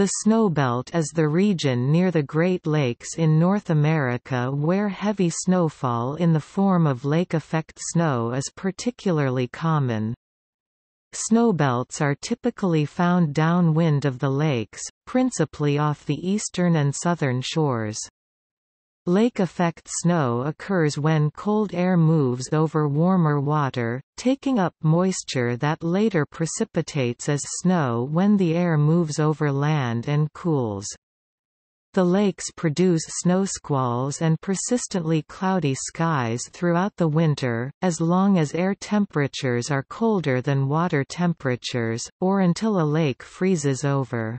The snowbelt is the region near the Great Lakes in North America where heavy snowfall in the form of lake effect snow is particularly common. Snowbelts are typically found downwind of the lakes, principally off the eastern and southern shores. Lake effect snow occurs when cold air moves over warmer water, taking up moisture that later precipitates as snow when the air moves over land and cools. The lakes produce snow squalls and persistently cloudy skies throughout the winter, as long as air temperatures are colder than water temperatures, or until a lake freezes over.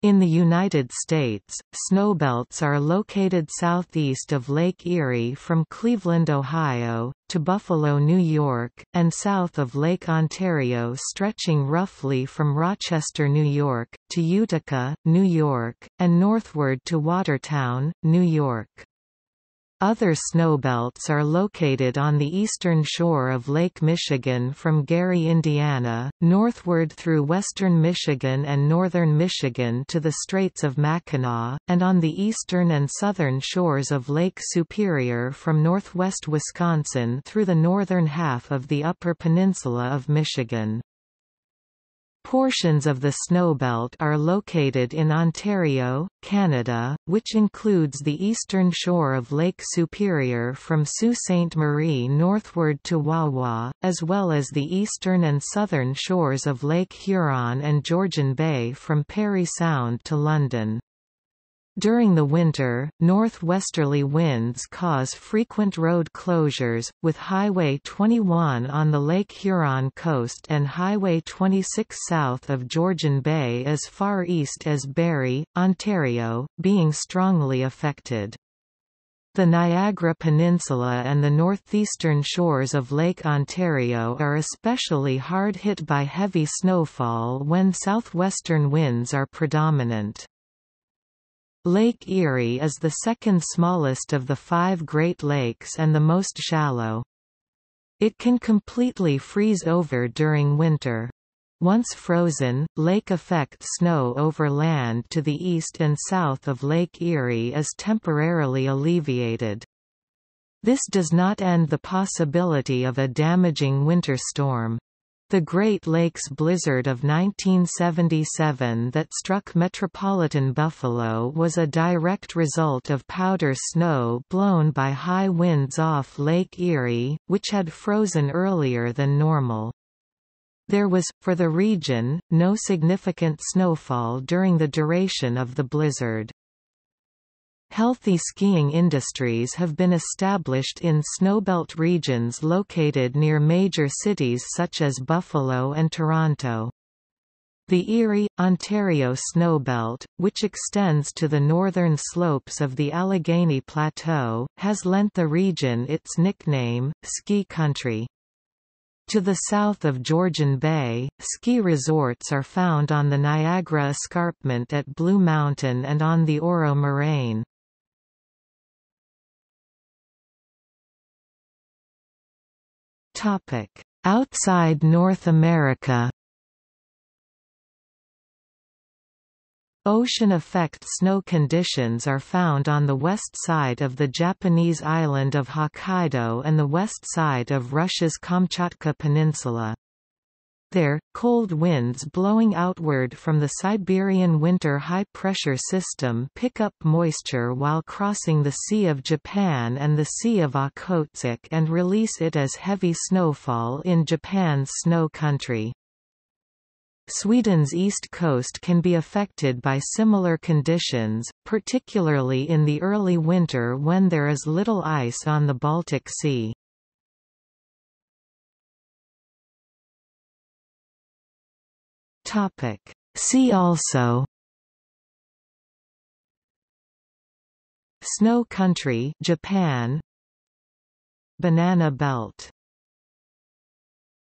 In the United States, snowbelts are located southeast of Lake Erie from Cleveland, Ohio, to Buffalo, New York, and south of Lake Ontario stretching roughly from Rochester, New York, to Utica, New York, and northward to Watertown, New York. Other snowbelts are located on the eastern shore of Lake Michigan from Gary, Indiana, northward through western Michigan and northern Michigan to the Straits of Mackinac, and on the eastern and southern shores of Lake Superior from northwest Wisconsin through the northern half of the Upper Peninsula of Michigan. Portions of the snowbelt are located in Ontario, Canada, which includes the eastern shore of Lake Superior from Sault Ste. Marie northward to Wawa, as well as the eastern and southern shores of Lake Huron and Georgian Bay from Perry Sound to London. During the winter, northwesterly winds cause frequent road closures, with Highway 21 on the Lake Huron coast and Highway 26 south of Georgian Bay as far east as Barrie, Ontario, being strongly affected. The Niagara Peninsula and the northeastern shores of Lake Ontario are especially hard hit by heavy snowfall when southwestern winds are predominant. Lake Erie is the second smallest of the five Great Lakes and the most shallow. It can completely freeze over during winter. Once frozen, lake effect snow over land to the east and south of Lake Erie is temporarily alleviated. This does not end the possibility of a damaging winter storm. The Great Lakes blizzard of 1977 that struck metropolitan Buffalo was a direct result of powder snow blown by high winds off Lake Erie, which had frozen earlier than normal. There was, for the region, no significant snowfall during the duration of the blizzard. Healthy skiing industries have been established in snowbelt regions located near major cities such as Buffalo and Toronto. The Erie, Ontario snowbelt, which extends to the northern slopes of the Allegheny Plateau, has lent the region its nickname, Ski Country. To the south of Georgian Bay, ski resorts are found on the Niagara Escarpment at Blue Mountain and on the Oro Moraine. Topic: Outside North America. Ocean effect snow conditions are found on the west side of the Japanese island of Hokkaido and the west side of Russia's Kamchatka Peninsula. There, cold winds blowing outward from the Siberian winter high-pressure system pick up moisture while crossing the Sea of Japan and the Sea of Okhotsk and release it as heavy snowfall in Japan's snow country. Sweden's east coast can be affected by similar conditions, particularly in the early winter when there is little ice on the Baltic Sea. Topic. See also Snow Country Japan Banana Belt